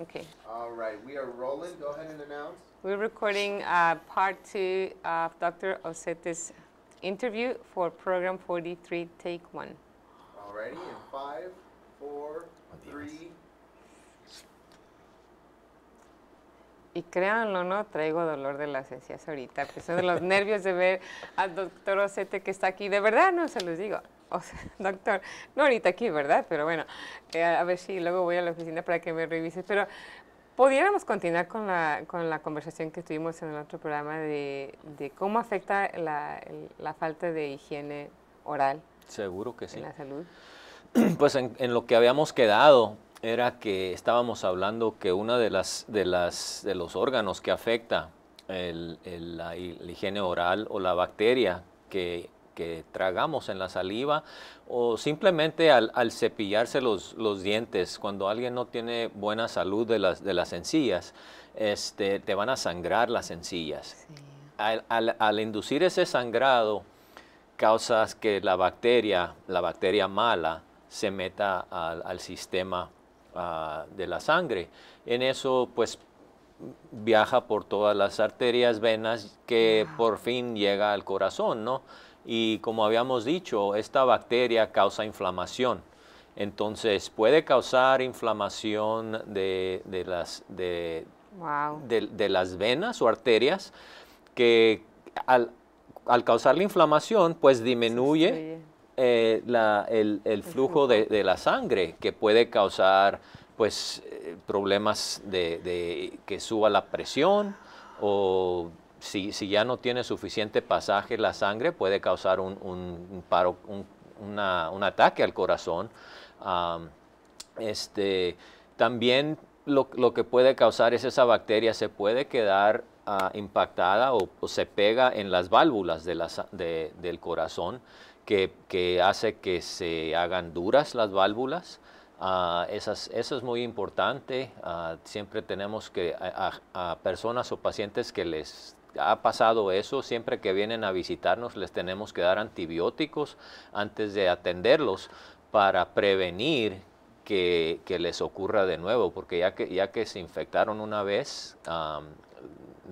Okay. All right, we are rolling. Go ahead and announce. We're recording uh, part two of Dr. Osete's interview for program 43, take one. All righty, in five, four, three. Y créanlo, no traigo dolor de las encías ahorita, que son de los nervios de ver al Dr. Ocete que está aquí. De verdad, no se los digo. doctor, no ahorita aquí, ¿verdad? Pero bueno, eh, a ver si luego voy a la oficina para que me revise, Pero pudiéramos continuar con la, con la conversación que tuvimos en el otro programa de, cómo afecta la, falta de higiene oral. Seguro que sí. En la salud. Pues en, lo que habíamos quedado era que estábamos hablando que uno de, las, de, las, de los órganos que afecta el, la higiene oral o la bacteria que que tragamos en la saliva o simplemente al, cepillarse los, dientes, cuando alguien no tiene buena salud de las, de las encías, este, te van a sangrar las encías. Al, inducir ese sangrado, causas que la bacteria, la bacteria mala, se meta al, sistema ah, de la sangre. En eso, pues viaja por todas las arterias, venas, que por fin llega al corazón, ¿no? y como habíamos dicho, esta bacteria causa inflamación. Entonces puede causar inflamación de, las, venas o arterias que al, causar la inflamación pues disminuye eh, el, flujo de, la sangre que puede causar pues eh, problemas de, que suba la presión o si, ya no tiene suficiente pasaje la sangre, puede causar un, un, ataque al corazón. este, también lo, que puede causar es esa bacteria se puede quedar ah, impactada o, se pega en las válvulas del corazón, que, hace que se hagan duras las válvulas. Ah, eso es muy importante. Ah, siempre tenemos que a personas o pacientes que les ha pasado eso, siempre que vienen a visitarnos les tenemos que dar antibióticos antes de atenderlos para prevenir que, les ocurra de nuevo, porque ya que, ya que se infectaron una vez,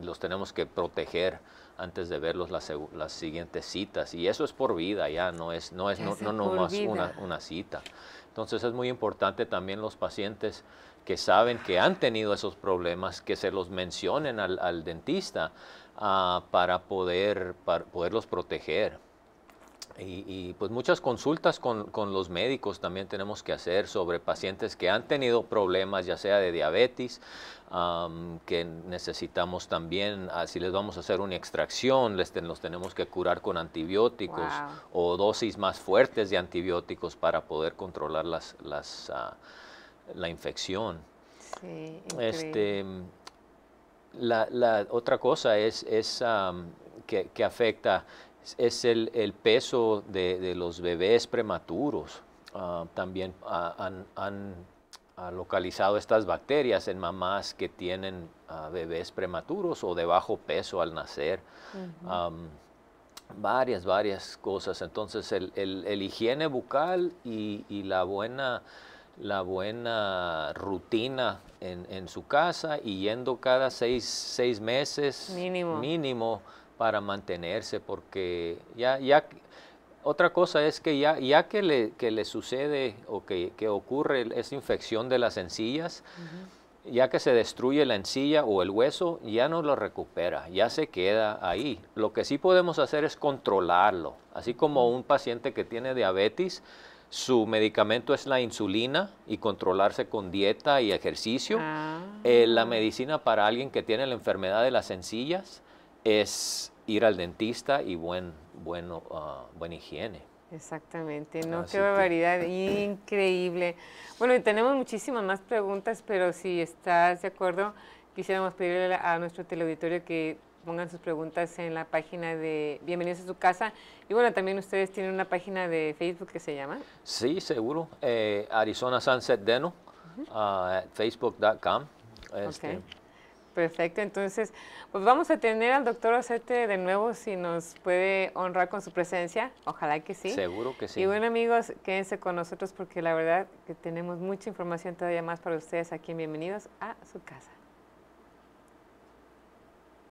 los tenemos que proteger antes de verlos las, siguientes citas. Y eso es por vida ya, no es, no es, no, no, más una, una cita. Entonces es muy importante también los pacientes que saben que han tenido esos problemas, que se los mencionen al, dentista ah, para, poder, para poderlos proteger. Y, pues muchas consultas con, los médicos también tenemos que hacer sobre pacientes que han tenido problemas, ya sea de diabetes, que necesitamos también, ah, si les vamos a hacer una extracción, les los tenemos que curar con antibióticos o dosis más fuertes de antibióticos para poder controlar las, las, ah, la infección. Sí, este, la, la, otra cosa es, que afecta es el, el peso de, los bebés prematuros. Ah, también han, localizado estas bacterias en mamás que tienen ah, bebés prematuros o de bajo peso al nacer. Ah, varias, varias cosas. Entonces, el, higiene bucal y, la buena rutina en, su casa y yendo cada seis, meses mínimo para mantenerse, porque ya, ya otra cosa es que ya, ya que, le, que le sucede o que, ocurre esa infección de las encías, ya que se destruye la encilla o el hueso, ya no lo recupera, ya se queda ahí. Lo que sí podemos hacer es controlarlo. Así como un paciente que tiene diabetes, su medicamento es la insulina y controlarse con dieta y ejercicio. Ah. Eh, la medicina para alguien que tiene la enfermedad de las encías es ir al dentista y buen, bueno, ah, buena higiene. Exactamente, no, qué barbaridad, increíble. Bueno, y tenemos muchísimas más preguntas, pero si estás de acuerdo, quisiéramos pedirle a nuestro teleauditorio que pongan sus preguntas en la página de Bienvenidos a su casa. Y bueno, también ustedes tienen una página de Facebook que se llama. Sí, seguro. Eh, Arizona Sunset Deno, ah, facebook.com. Perfecto, entonces pues vamos a tener al doctor Ocete de nuevo si nos puede honrar con su presencia, ojalá que sí. Seguro que sí. Y bueno amigos, quédense con nosotros porque la verdad que tenemos mucha información todavía más para ustedes aquí Bienvenidos a su casa.